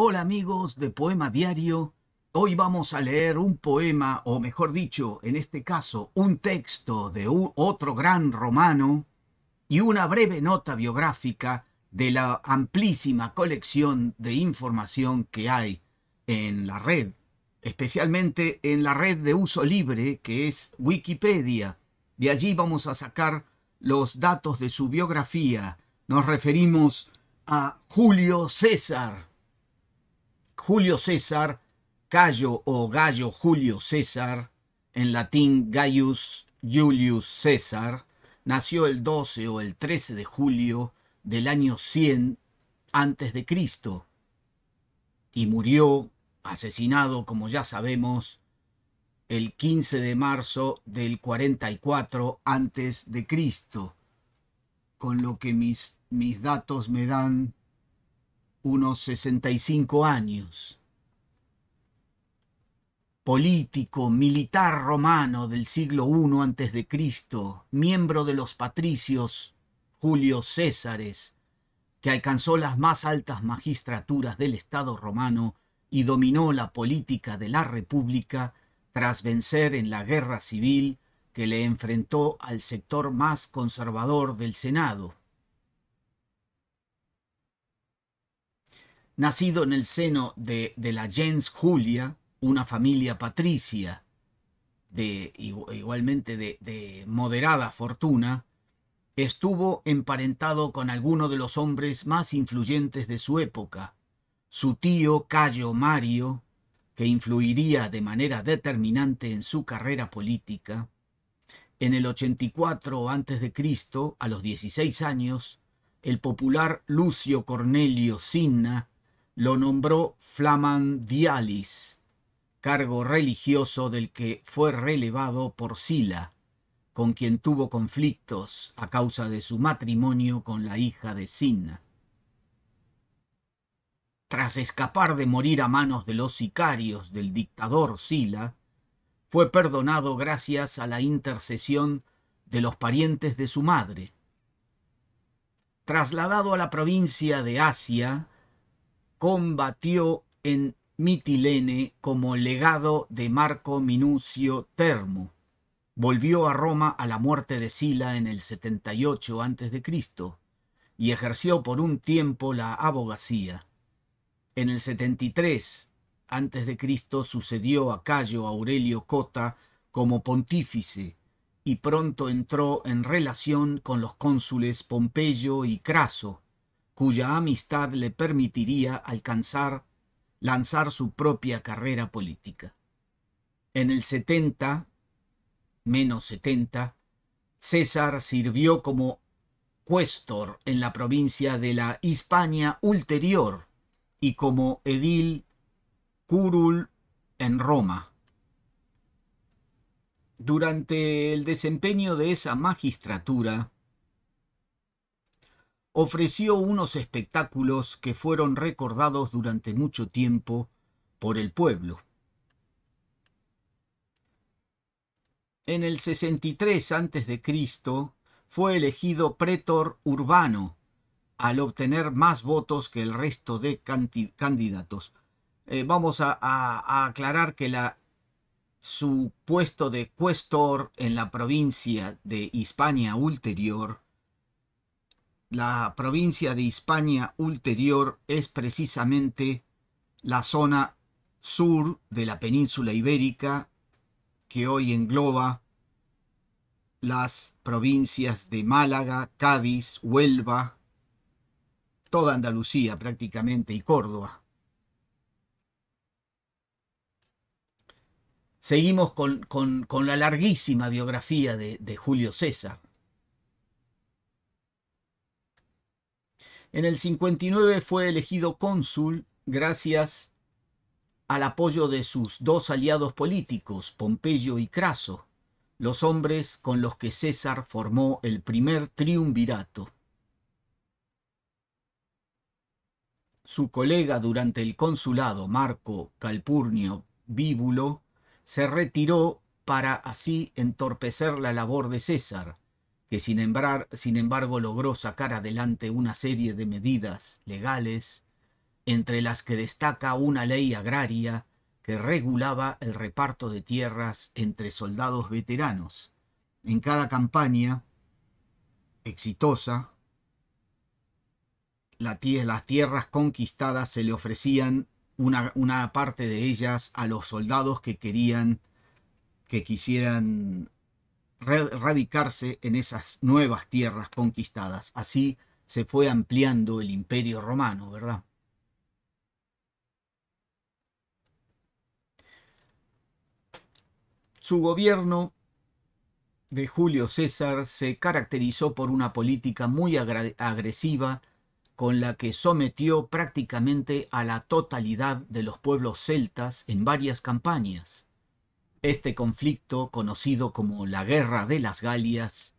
Hola amigos de Poema Diario. Hoy vamos a leer un poema, o mejor dicho, en este caso, un texto de otro gran romano y una breve nota biográfica de la amplísima colección de información que hay en la red, especialmente en la red de uso libre que es Wikipedia. De allí vamos a sacar los datos de su biografía. Nos referimos a Julio César, Julio César, Cayo o Gallo Julio César, en latín Gaius Julius César, nació el 12 o el 13 de julio del año 100 antes de Cristo y murió asesinado, como ya sabemos, el 15 de marzo del 44 antes de Cristo, con lo que mis, mis datos me dan unos 65 años. Político, militar romano del siglo I a.C., miembro de los patricios Julio Césares, que alcanzó las más altas magistraturas del Estado romano y dominó la política de la República tras vencer en la guerra civil que le enfrentó al sector más conservador del Senado, Nacido en el seno de, de la gens Julia, una familia patricia, de, igualmente de, de moderada fortuna, estuvo emparentado con alguno de los hombres más influyentes de su época, su tío Cayo Mario, que influiría de manera determinante en su carrera política, en el 84 a.C., a los 16 años, el popular Lucio Cornelio Cinna lo nombró Flaman Dialis, cargo religioso del que fue relevado por Sila, con quien tuvo conflictos a causa de su matrimonio con la hija de Sina. Tras escapar de morir a manos de los sicarios del dictador Sila, fue perdonado gracias a la intercesión de los parientes de su madre. Trasladado a la provincia de Asia, combatió en Mitilene como legado de Marco Minucio Termo. Volvió a Roma a la muerte de Sila en el 78 a.C. y ejerció por un tiempo la abogacía. En el 73 a.C. sucedió a Cayo Aurelio Cota como pontífice y pronto entró en relación con los cónsules Pompeyo y Craso, cuya amistad le permitiría alcanzar, lanzar su propia carrera política. En el 70, menos 70, César sirvió como cuestor en la provincia de la Hispania ulterior y como edil curul en Roma. Durante el desempeño de esa magistratura, ofreció unos espectáculos que fueron recordados durante mucho tiempo por el pueblo. En el 63 a.C. fue elegido pretor urbano al obtener más votos que el resto de candidatos. Eh, vamos a, aclarar que la, su puesto de cuestor en la provincia de Hispania Ulterior la provincia de Hispania ulterior es precisamente la zona sur de la península ibérica que hoy engloba las provincias de Málaga, Cádiz, Huelva, toda Andalucía prácticamente y Córdoba. Seguimos con, la larguísima biografía de, de Julio César. En el 59 fue elegido cónsul gracias al apoyo de sus dos aliados políticos, Pompeyo y Craso, los hombres con los que César formó el primer triunvirato. Su colega durante el consulado, Marco Calpurnio Víbulo, se retiró para así entorpecer la labor de César, que sin, embrar, sin embargo logró sacar adelante una serie de medidas legales, entre las que destaca una ley agraria que regulaba el reparto de tierras entre soldados veteranos. En cada campaña exitosa, las tierras conquistadas se le ofrecían una, una, parte de ellas a los soldados que querían, que quisieran radicarse en esas nuevas tierras conquistadas. Así se fue ampliando el imperio romano, ¿verdad? Su gobierno de Julio César se caracterizó por una política muy agresiva con la que sometió prácticamente a la totalidad de los pueblos celtas en varias campañas. Este conflicto, conocido como la Guerra de las Galias,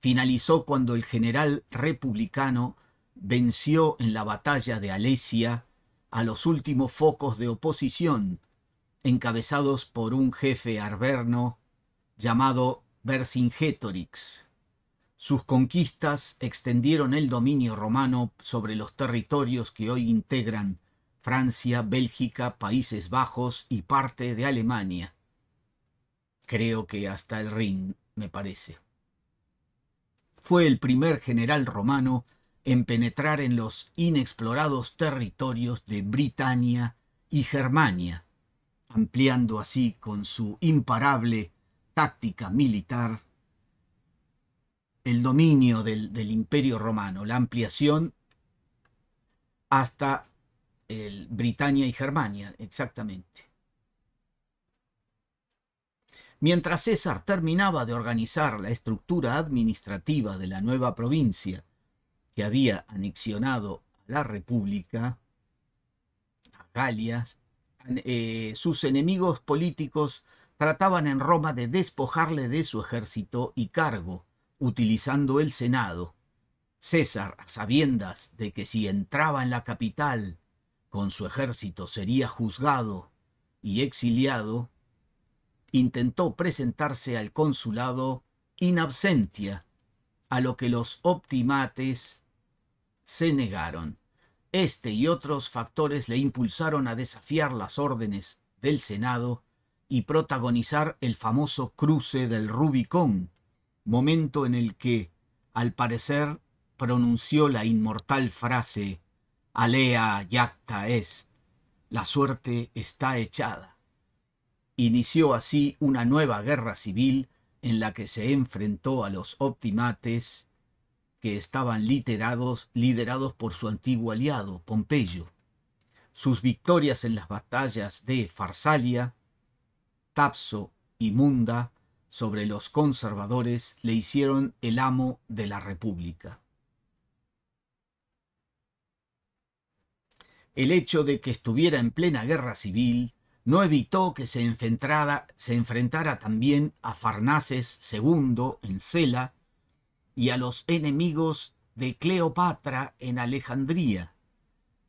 finalizó cuando el general republicano venció en la batalla de Alesia a los últimos focos de oposición, encabezados por un jefe arverno llamado Vercingetorix. Sus conquistas extendieron el dominio romano sobre los territorios que hoy integran Francia, Bélgica, Países Bajos y parte de Alemania creo que hasta el ring, me parece. Fue el primer general romano en penetrar en los inexplorados territorios de Britania y Germania, ampliando así con su imparable táctica militar el dominio del, imperio romano, la ampliación hasta el Britania y Germania, exactamente. Mientras César terminaba de organizar la estructura administrativa de la nueva provincia que había anexionado a la República, a Galias, eh, sus enemigos políticos trataban en Roma de despojarle de su ejército y cargo, utilizando el Senado. César, a sabiendas de que si entraba en la capital, con su ejército sería juzgado y exiliado, intentó presentarse al consulado in absentia, a lo que los optimates se negaron. Este y otros factores le impulsaron a desafiar las órdenes del Senado y protagonizar el famoso cruce del Rubicón, momento en el que, al parecer, pronunció la inmortal frase Alea yacta est, la suerte está echada. Inició así una nueva guerra civil en la que se enfrentó a los optimates que estaban liderados por su antiguo aliado, Pompeyo. Sus victorias en las batallas de Farsalia, Tapso y Munda sobre los conservadores le hicieron el amo de la República. El hecho de que estuviera en plena guerra civil no evitó que se enfrentara, también a Farnaces II en Sela y a los enemigos de Cleopatra en Alejandría.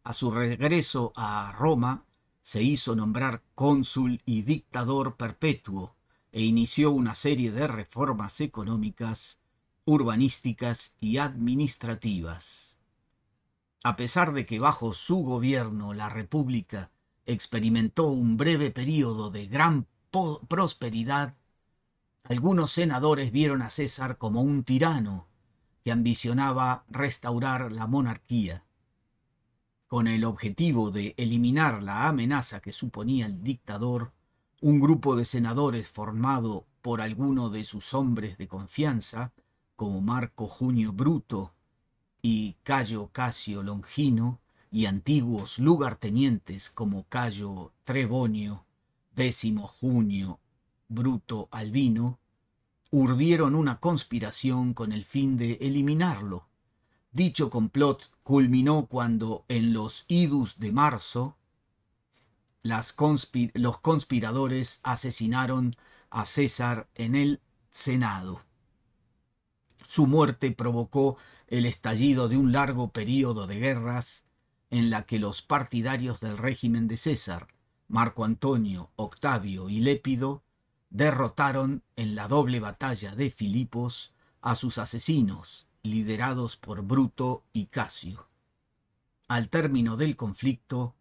A su regreso a Roma, se hizo nombrar cónsul y dictador perpetuo e inició una serie de reformas económicas, urbanísticas y administrativas. A pesar de que bajo su gobierno la República experimentó un breve periodo de gran prosperidad, algunos senadores vieron a César como un tirano que ambicionaba restaurar la monarquía. Con el objetivo de eliminar la amenaza que suponía el dictador, un grupo de senadores formado por alguno de sus hombres de confianza, como Marco Junio Bruto y Cayo Casio Longino, y antiguos lugartenientes como Cayo Trebonio, Décimo Junio, Bruto Albino, urdieron una conspiración con el fin de eliminarlo. Dicho complot culminó cuando en los idus de marzo los conspiradores asesinaron a César en el Senado. Su muerte provocó el estallido de un largo período de guerras en la que los partidarios del régimen de César, Marco Antonio, Octavio y Lépido, derrotaron en la doble batalla de Filipos a sus asesinos, liderados por Bruto y Casio. Al término del conflicto,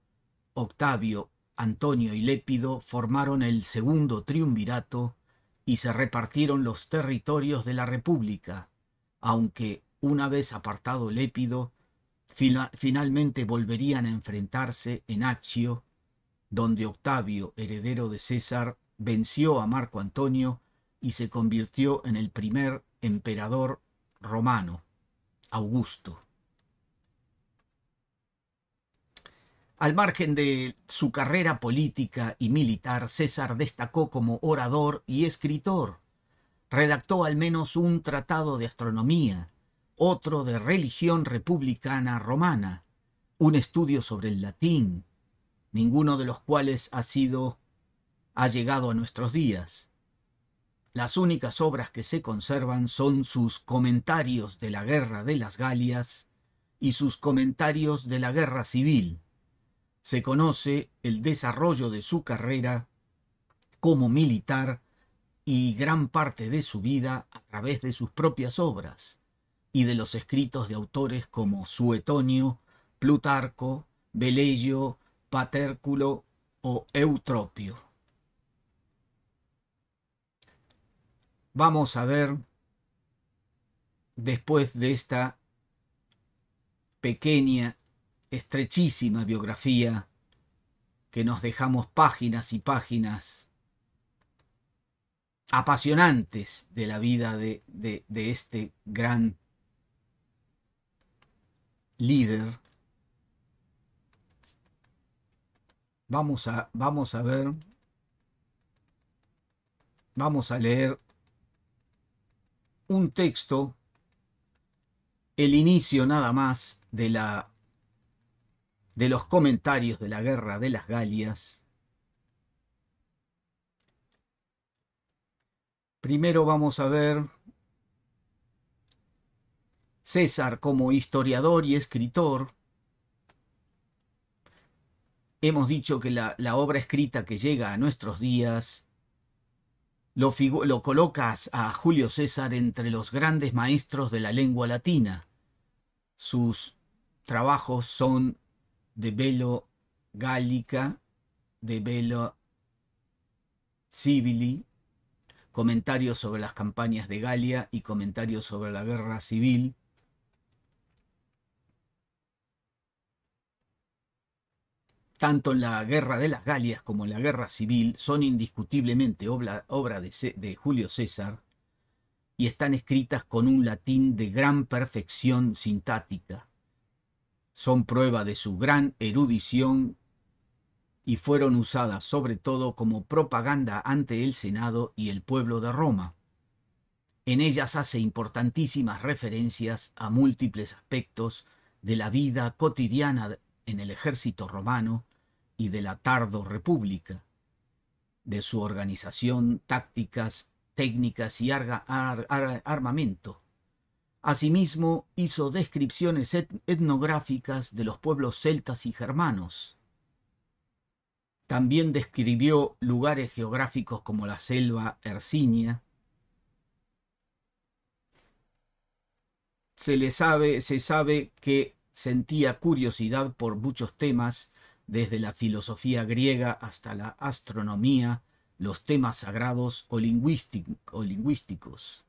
Octavio, Antonio y Lépido formaron el segundo triunvirato y se repartieron los territorios de la República, aunque, una vez apartado Lépido, finalmente volverían a enfrentarse en Accio, donde Octavio, heredero de César, venció a Marco Antonio y se convirtió en el primer emperador romano, Augusto. Al margen de su carrera política y militar, César destacó como orador y escritor. Redactó al menos un tratado de astronomía, otro de religión republicana romana, un estudio sobre el latín, ninguno de los cuales ha sido ha llegado a nuestros días. Las únicas obras que se conservan son sus comentarios de la Guerra de las Galias y sus comentarios de la Guerra Civil. Se conoce el desarrollo de su carrera como militar y gran parte de su vida a través de sus propias obras y de los escritos de autores como Suetonio, Plutarco, Velello, Patérculo o Eutropio. Vamos a ver, después de esta pequeña, estrechísima biografía, que nos dejamos páginas y páginas apasionantes de la vida de, de este gran líder. Vamos a, vamos a ver. Vamos a leer un texto, el inicio nada más de la de los comentarios de la guerra de las Galias. Primero vamos a ver César como historiador y escritor, hemos dicho que la, obra escrita que llega a nuestros días lo, lo colocas a Julio César entre los grandes maestros de la lengua latina. Sus trabajos son de velo gálica, de velo civili, comentarios sobre las campañas de Galia y comentarios sobre la guerra civil, tanto en la Guerra de las Galias como en la Guerra Civil, son indiscutiblemente obra, de, Julio César y están escritas con un latín de gran perfección sintática. Son prueba de su gran erudición y fueron usadas sobre todo como propaganda ante el Senado y el pueblo de Roma. En ellas hace importantísimas referencias a múltiples aspectos de la vida cotidiana en el ejército romano y de la Tardo República, de su organización, tácticas, técnicas y armamento. Asimismo, hizo descripciones etnográficas de los pueblos celtas y germanos. También describió lugares geográficos como la selva hercinia. Se le sabe, se sabe que sentía curiosidad por muchos temas, desde la filosofía griega hasta la astronomía, los temas sagrados o, lingüísticos.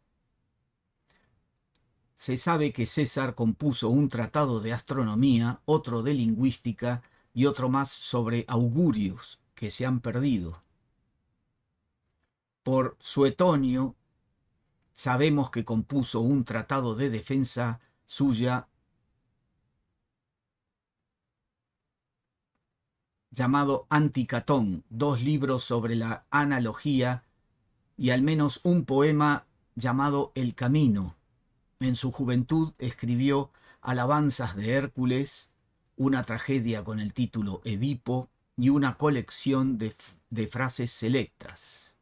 Se sabe que César compuso un tratado de astronomía, otro de lingüística y otro más sobre augurios que se han perdido. Por Suetonio sabemos que compuso un tratado de defensa suya llamado Anticatón, dos libros sobre la analogía y al menos un poema llamado El Camino. En su juventud escribió Alabanzas de Hércules, una tragedia con el título Edipo y una colección de, de frases selectas.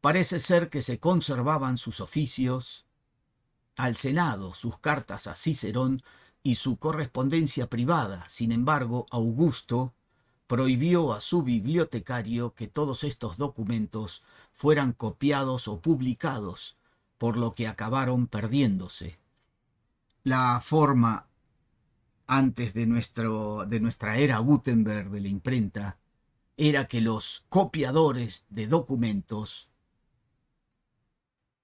Parece ser que se conservaban sus oficios, al Senado sus cartas a Cicerón y su correspondencia privada. Sin embargo, Augusto prohibió a su bibliotecario que todos estos documentos fueran copiados o publicados, por lo que acabaron perdiéndose. La forma antes de, nuestro, de nuestra era Gutenberg de la imprenta era que los copiadores de documentos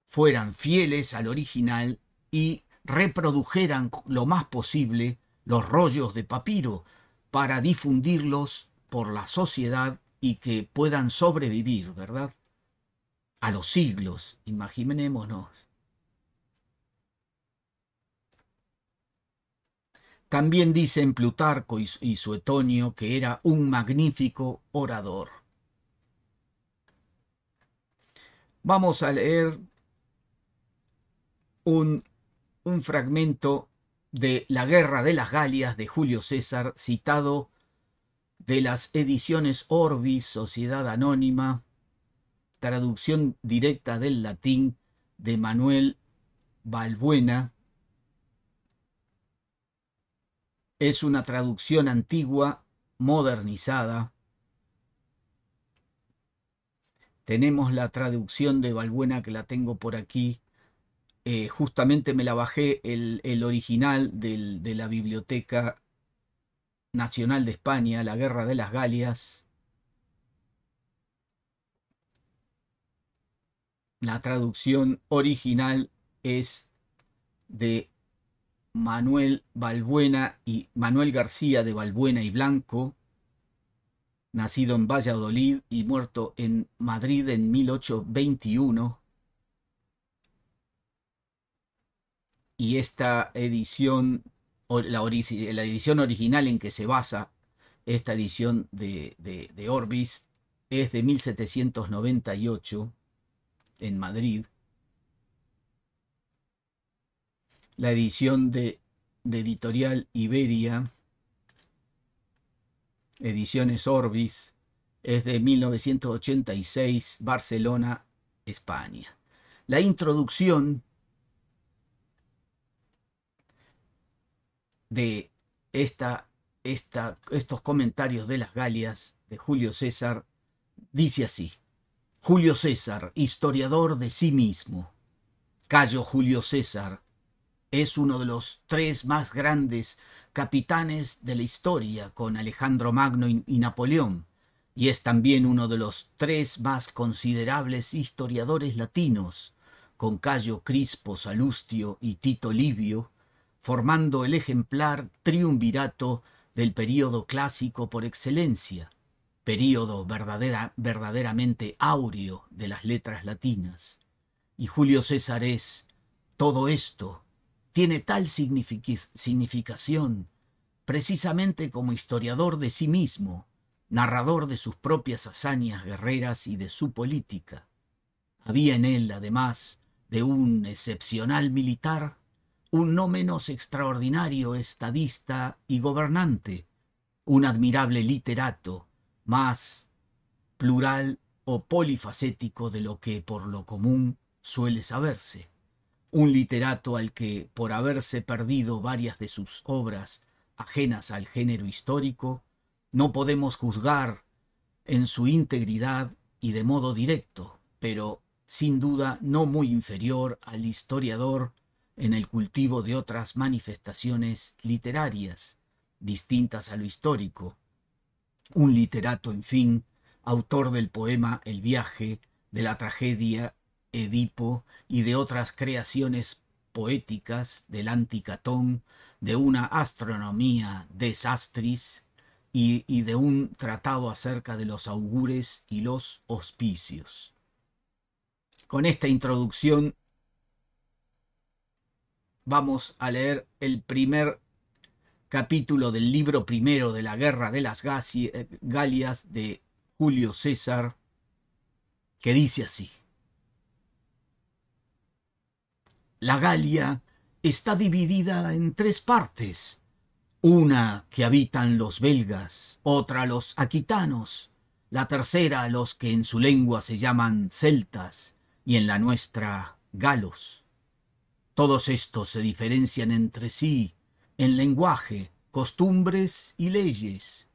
fueran fieles al original y reprodujeran lo más posible los rollos de papiro para difundirlos por la sociedad y que puedan sobrevivir, ¿verdad? A los siglos, imaginémonos. También dicen Plutarco y, y Suetonio que era un magnífico orador. Vamos a leer un un fragmento de La Guerra de las Galias de Julio César, citado de las ediciones Orbis, Sociedad Anónima, traducción directa del latín de Manuel Balbuena. Es una traducción antigua, modernizada. Tenemos la traducción de Balbuena que la tengo por aquí, eh, justamente me la bajé el, original de la Biblioteca Nacional de España, La Guerra de las Galias. La traducción original es de Manuel Valbuena y Manuel García de Balbuena y Blanco, nacido en Valladolid y muerto en Madrid en 1821. y esta edición, la, edición original en que se basa esta edición de, de, Orbis, es de 1798 en Madrid. La edición de, de Editorial Iberia, Ediciones Orbis, es de 1986, Barcelona, España. La introducción de esta, estos comentarios de las Galias de Julio César dice así. Julio César, historiador de sí mismo. Cayo Julio César es uno de los tres más grandes capitanes de la historia con Alejandro Magno y Napoleón, y es también uno de los tres más considerables historiadores latinos, con Cayo Crispo Salustio y Tito Livio, formando el ejemplar triunvirato del período clásico por excelencia, período verdadera, verdaderamente aureo de las letras latinas. Y Julio César es, todo esto tiene tal significación, precisamente como historiador de sí mismo, narrador de sus propias hazañas guerreras y de su política. Había en él, además, de un excepcional militar, un no menos extraordinario estadista y gobernante, un admirable literato, más plural o polifacético de lo que por lo común suele saberse, un literato al que, por haberse perdido varias de sus obras ajenas al género histórico, no podemos juzgar en su integridad y de modo directo, pero sin duda no muy inferior al historiador en el cultivo de otras manifestaciones literarias, distintas a lo histórico. Un literato, en fin, autor del poema El viaje, de la tragedia Edipo y de otras creaciones poéticas del anticatón, de una astronomía desastris y, y de un tratado acerca de los augures y los hospicios. Con esta introducción vamos a leer el primer capítulo del libro primero de la Guerra de las eh, Galias de Julio César, que dice así. La Galia está dividida en tres partes, una que habitan los belgas, otra los aquitanos, la tercera los que en su lengua se llaman celtas y en la nuestra galos. Todos estos se diferencian entre sí en lenguaje, costumbres y leyes.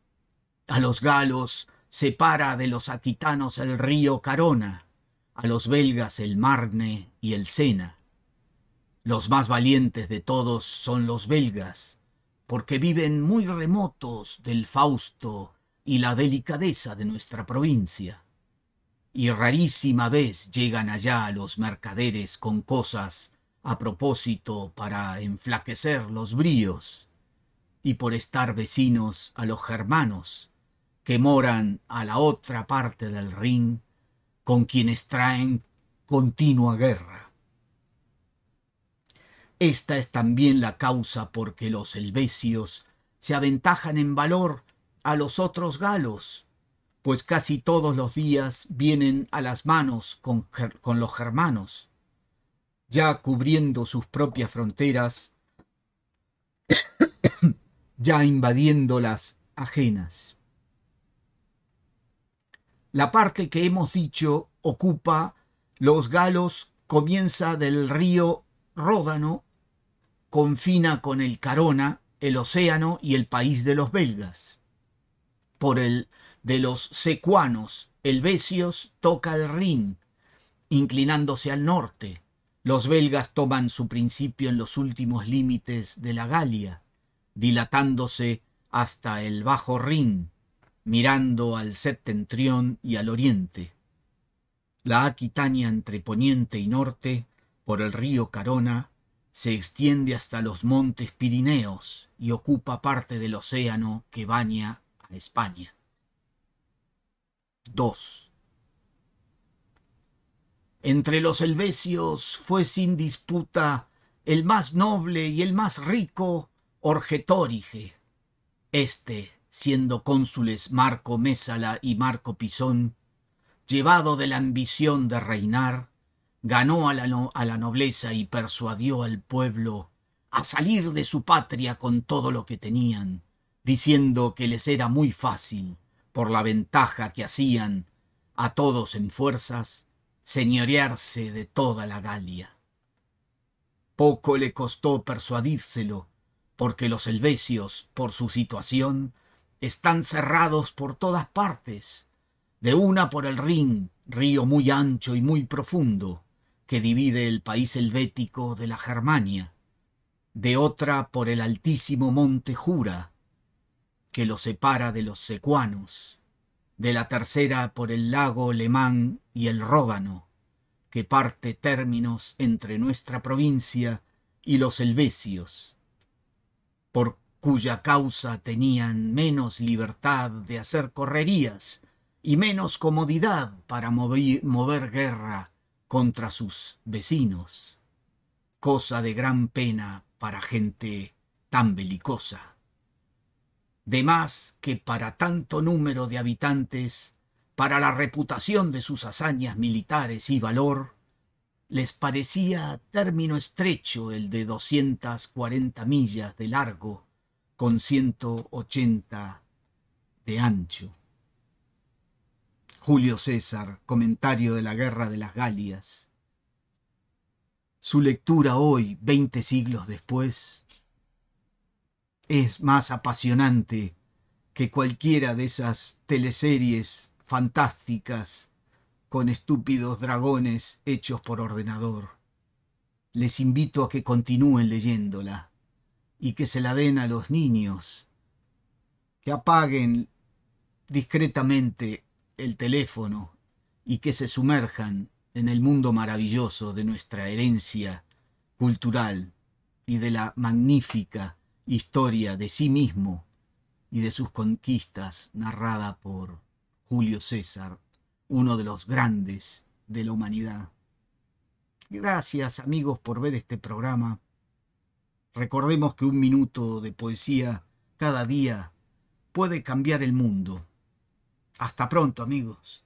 A los galos separa de los aquitanos el río Carona, a los belgas el Marne y el Sena. Los más valientes de todos son los belgas, porque viven muy remotos del Fausto y la delicadeza de nuestra provincia. Y rarísima vez llegan allá los mercaderes con cosas a propósito para enflaquecer los bríos y por estar vecinos a los germanos que moran a la otra parte del Rin con quienes traen continua guerra. Esta es también la causa por que los helvecios se aventajan en valor a los otros galos, pues casi todos los días vienen a las manos con, con los germanos ya cubriendo sus propias fronteras, ya invadiendo las ajenas. La parte que hemos dicho ocupa los galos, comienza del río Ródano, confina con el Carona, el océano y el país de los belgas. Por el de los secuanos, el Besios toca el Rin, inclinándose al norte los belgas toman su principio en los últimos límites de la Galia, dilatándose hasta el Bajo Rin, mirando al septentrión y al oriente. La Aquitania entre poniente y norte, por el río Carona, se extiende hasta los montes Pirineos y ocupa parte del océano que baña a España. 2. Entre los helvecios fue sin disputa el más noble y el más rico Orgetórige. Este, siendo cónsules Marco Mésala y Marco Pisón, llevado de la ambición de reinar, ganó a la nobleza y persuadió al pueblo a salir de su patria con todo lo que tenían, diciendo que les era muy fácil, por la ventaja que hacían a todos en fuerzas, señorearse de toda la Galia. Poco le costó persuadírselo, porque los helvecios, por su situación, están cerrados por todas partes, de una por el Rin, río muy ancho y muy profundo, que divide el país helvético de la Germania, de otra por el altísimo monte Jura, que lo separa de los secuanos, de la tercera por el lago Lemán y el Ródano, que parte términos entre nuestra provincia y los helvecios, por cuya causa tenían menos libertad de hacer correrías y menos comodidad para mover guerra contra sus vecinos, cosa de gran pena para gente tan belicosa. De más que para tanto número de habitantes, para la reputación de sus hazañas militares y valor, les parecía término estrecho el de 240 millas de largo con 180 de ancho. Julio César, comentario de la Guerra de las Galias. Su lectura hoy, veinte siglos después, es más apasionante que cualquiera de esas teleseries fantásticas con estúpidos dragones hechos por ordenador. Les invito a que continúen leyéndola y que se la den a los niños, que apaguen discretamente el teléfono y que se sumerjan en el mundo maravilloso de nuestra herencia cultural y de la magnífica historia de sí mismo y de sus conquistas narrada por Julio César, uno de los grandes de la humanidad. Gracias amigos por ver este programa. Recordemos que un minuto de poesía cada día puede cambiar el mundo. Hasta pronto amigos.